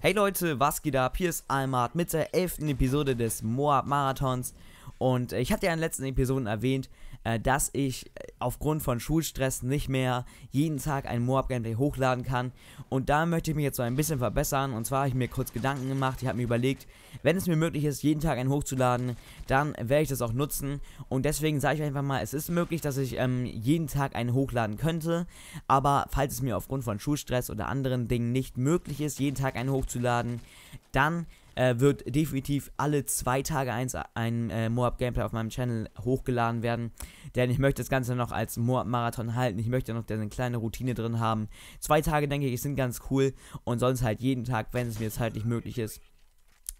Hey Leute, was geht ab? Hier ist Almart mit der 11. Episode des Moab Marathons. Und äh, ich hatte ja in den letzten Episoden erwähnt, äh, dass ich aufgrund von Schulstress nicht mehr jeden Tag ein Moab-Gameplay hochladen kann. Und da möchte ich mich jetzt so ein bisschen verbessern. Und zwar habe ich mir kurz Gedanken gemacht. Ich habe mir überlegt, wenn es mir möglich ist, jeden Tag einen hochzuladen, dann werde ich das auch nutzen. Und deswegen sage ich einfach mal, es ist möglich, dass ich ähm, jeden Tag einen hochladen könnte. Aber falls es mir aufgrund von Schulstress oder anderen Dingen nicht möglich ist, jeden Tag einen hochzuladen, dann äh, wird definitiv alle zwei Tage eins ein äh, Moab Gameplay auf meinem Channel hochgeladen werden. Denn ich möchte das Ganze noch als Moab Marathon halten. Ich möchte noch eine kleine Routine drin haben. Zwei Tage, denke ich, sind ganz cool. Und sonst halt jeden Tag, wenn es mir zeitlich halt möglich ist.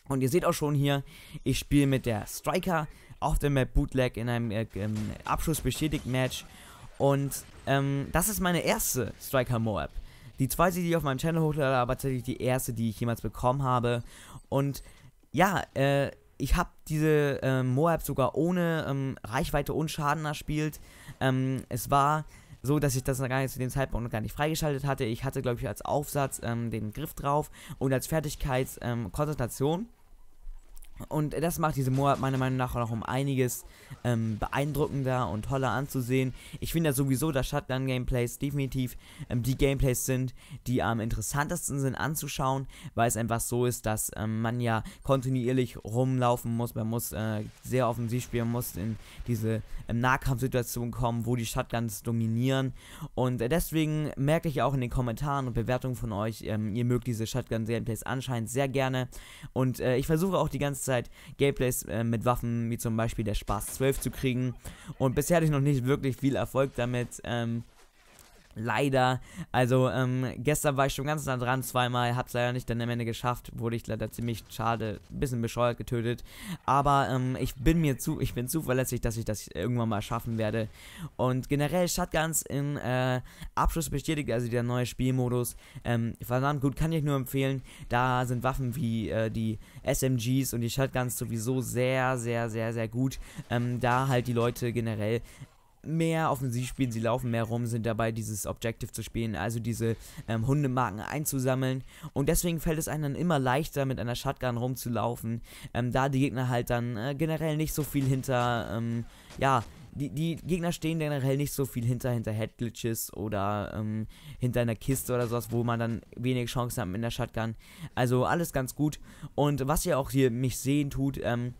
Und ihr seht auch schon hier, ich spiele mit der Striker auf der Map Bootleg in einem äh, ähm, Abschlussbestätigt-Match. Und ähm, das ist meine erste Striker Moab. Die zweite, die ich auf meinem Channel hochlade, aber tatsächlich die erste, die ich jemals bekommen habe. Und ja, äh, ich habe diese äh, Moab sogar ohne ähm, Reichweite und Schaden erspielt. Ähm, es war so, dass ich das gar nicht zu dem Zeitpunkt noch gar nicht freigeschaltet hatte. Ich hatte, glaube ich, als Aufsatz ähm, den Griff drauf und als Fertigkeits ähm, Konzentration. Und das macht diese Moab meiner Meinung nach auch um einiges ähm, beeindruckender und toller anzusehen. Ich finde ja sowieso, dass Shotgun-Gameplays definitiv ähm, die Gameplays sind, die am interessantesten sind anzuschauen, weil es einfach so ist, dass ähm, man ja kontinuierlich rumlaufen muss. Man muss äh, sehr offensiv spielen, muss in diese ähm, Nahkampfsituation kommen, wo die Shotguns dominieren. Und äh, deswegen merke ich auch in den Kommentaren und Bewertungen von euch, ähm, ihr mögt diese Shotgun-Gameplays anscheinend sehr gerne. Und äh, ich versuche auch die ganze Zeit, Gameplays äh, mit Waffen wie zum Beispiel der Spaß 12 zu kriegen. Und bisher hatte ich noch nicht wirklich viel Erfolg damit. Ähm, Leider. Also, ähm, gestern war ich schon ganz nah dran, zweimal, hab's leider nicht dann am Ende geschafft, wurde ich leider ziemlich schade, bisschen bescheuert getötet. Aber ähm, ich bin mir zu, ich bin zuverlässig, dass ich das irgendwann mal schaffen werde. Und generell Shotguns in äh, Abschluss bestätigt, also der neue Spielmodus, ähm, verdammt gut, kann ich nur empfehlen. Da sind Waffen wie äh, die SMGs und die Shotguns sowieso sehr, sehr, sehr, sehr gut. Ähm, da halt die Leute generell mehr offensiv spielen, sie laufen mehr rum, sind dabei, dieses Objective zu spielen, also diese ähm, Hundemarken einzusammeln. Und deswegen fällt es einem dann immer leichter, mit einer Shotgun rumzulaufen, ähm, da die Gegner halt dann äh, generell nicht so viel hinter, ähm, ja, die, die, Gegner stehen generell nicht so viel hinter, hinter Headglitches oder ähm, hinter einer Kiste oder sowas, wo man dann wenige Chancen hat in der Shotgun. Also alles ganz gut. Und was ihr auch hier mich sehen tut, ähm,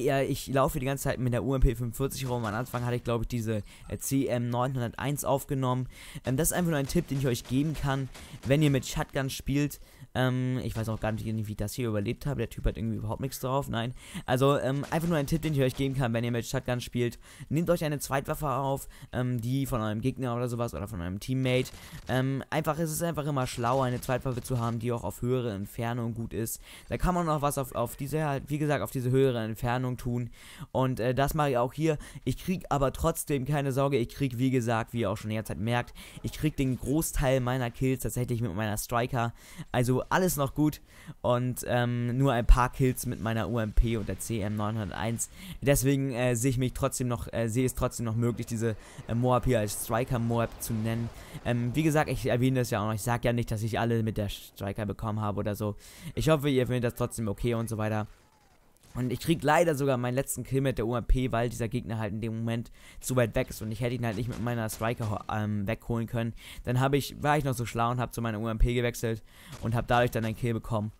eher, ich laufe die ganze Zeit mit der UMP 45 rum. Am Anfang hatte ich, glaube ich, diese äh, CM901 aufgenommen. Ähm, das ist einfach nur ein Tipp, den ich euch geben kann, wenn ihr mit Shotgun spielt. Ähm, ich weiß auch gar nicht, wie ich das hier überlebt habe. Der Typ hat irgendwie überhaupt nichts drauf. Nein. Also, ähm, einfach nur ein Tipp, den ich euch geben kann, wenn ihr mit Shotgun spielt. Nehmt euch eine Zweitwaffe auf, ähm, die von eurem Gegner oder sowas oder von eurem Teammate. Ähm, einfach, es ist einfach immer schlauer, eine Zweitwaffe zu haben, die auch auf höhere Entfernung gut ist. Da kann man auch was auf, auf diese, wie gesagt, auf diese höhere Entfernung tun. Und äh, das mache ich auch hier. Ich kriege aber trotzdem keine Sorge. Ich kriege, wie gesagt, wie ihr auch schon derzeit halt merkt, ich kriege den Großteil meiner Kills tatsächlich mit meiner Striker. Also alles noch gut und ähm, nur ein paar Kills mit meiner UMP und der CM901. Deswegen äh, sehe ich mich trotzdem noch, äh, sehe es trotzdem noch möglich, diese äh, Moab hier als Striker Moab zu nennen. Ähm, wie gesagt, ich erwähne das ja auch noch. Ich sage ja nicht, dass ich alle mit der Striker bekommen habe oder so. Ich hoffe, ihr findet das trotzdem okay und so weiter. Und ich krieg leider sogar meinen letzten Kill mit der UMP, weil dieser Gegner halt in dem Moment zu weit weg ist und ich hätte ihn halt nicht mit meiner Striker ähm, wegholen können. Dann ich, war ich noch so schlau und habe zu meiner UMP gewechselt und habe dadurch dann einen Kill bekommen.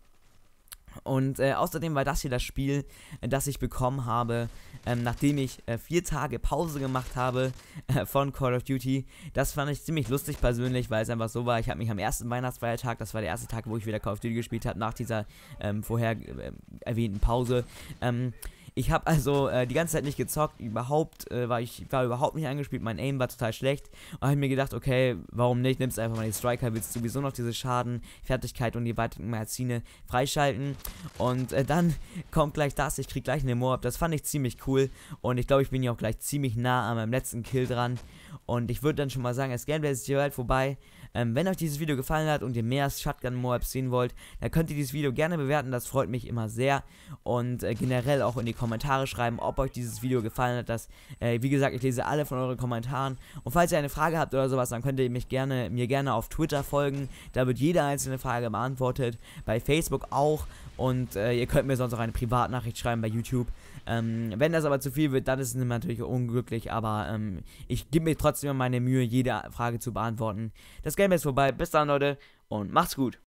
Und äh, außerdem war das hier das Spiel, äh, das ich bekommen habe, ähm, nachdem ich äh, vier Tage Pause gemacht habe äh, von Call of Duty. Das fand ich ziemlich lustig persönlich, weil es einfach so war. Ich habe mich am ersten Weihnachtsfeiertag, das war der erste Tag, wo ich wieder Call of Duty gespielt habe, nach dieser ähm, vorher äh, erwähnten Pause, ähm, ich habe also äh, die ganze Zeit nicht gezockt, überhaupt äh, war ich war überhaupt nicht angespielt, mein Aim war total schlecht und habe mir gedacht, okay, warum nicht, nimmst einfach mal die Striker, willst sowieso noch diese Schaden, Fertigkeit und die weiteren Magazine freischalten und äh, dann kommt gleich das, ich krieg gleich eine Moab, das fand ich ziemlich cool und ich glaube, ich bin ja auch gleich ziemlich nah an meinem letzten Kill dran und ich würde dann schon mal sagen, das Gameplay ist hier bald vorbei. Ähm, wenn euch dieses Video gefallen hat und ihr mehr Shotgun Moabs sehen wollt, dann könnt ihr dieses Video gerne bewerten, das freut mich immer sehr und äh, generell auch in die Kommentare Kommentare schreiben, ob euch dieses Video gefallen hat. Das, äh, wie gesagt, ich lese alle von euren Kommentaren. Und falls ihr eine Frage habt oder sowas, dann könnt ihr mich gerne, mir gerne auf Twitter folgen. Da wird jede einzelne Frage beantwortet. Bei Facebook auch. Und äh, ihr könnt mir sonst auch eine Privatnachricht schreiben bei YouTube. Ähm, wenn das aber zu viel wird, dann ist es natürlich unglücklich. Aber ähm, ich gebe mir trotzdem meine Mühe, jede Frage zu beantworten. Das Game ist vorbei. Bis dann, Leute. Und macht's gut.